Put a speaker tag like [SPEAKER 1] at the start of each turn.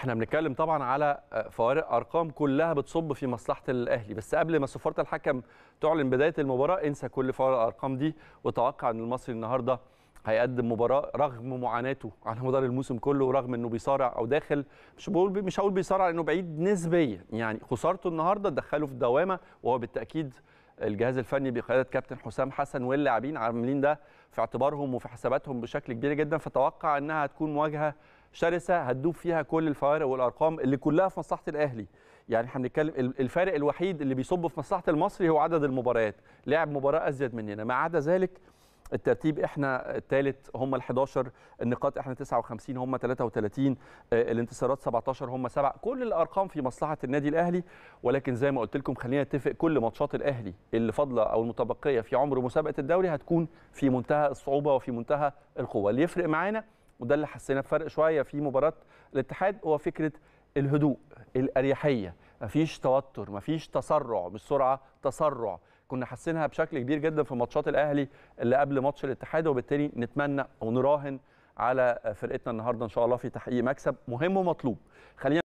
[SPEAKER 1] احنا بنتكلم طبعا على آه، فوارق ارقام كلها بتصب في مصلحه الاهلي بس قبل ما صفاره الحكم تعلن بدايه المباراه انسى كل فوارق الارقام دي وتوقع ان المصري النهارده هيقدم مباراه رغم معاناته على مدار الموسم كله ورغم انه بيصارع او داخل مش بقول مش هقول بيصارع لانه بعيد نسبيا يعني خسارته النهارده دخله في دوامه وهو بالتاكيد الجهاز الفني بقياده كابتن حسام حسن واللاعبين عاملين ده في اعتبارهم وفي حساباتهم بشكل كبير جدا فتوقع انها هتكون مواجهه شرسه هتدوب فيها كل الفوارق والارقام اللي كلها في مصلحه الاهلي يعني احنا بنتكلم الفارق الوحيد اللي بيصب في مصلحه المصري هو عدد المباريات لعب مباراه ازيد مننا ما عدا ذلك الترتيب احنا الثالث هم ال 11 النقاط احنا 59 هم 33 آه، الانتصارات 17 هم 7 كل الارقام في مصلحه النادي الاهلي ولكن زي ما قلت لكم خلينا نتفق كل ماتشات الاهلي اللي فاضله او المتبقيه في عمر مسابقه الدوري هتكون في منتهى الصعوبه وفي منتهى القوه اللي يفرق معانا وده اللي حسينا بفرق شويه في مباراه الاتحاد هو فكره الهدوء الاريحيه مفيش توتر مفيش تسرع مش سرعه تسرع كنا حاسينها بشكل كبير جدا في ماتشات الاهلي اللي قبل ماتش الاتحاد وبالتالي نتمنى ونراهن على فرقتنا النهارده ان شاء الله في تحقيق مكسب مهم ومطلوب خلينا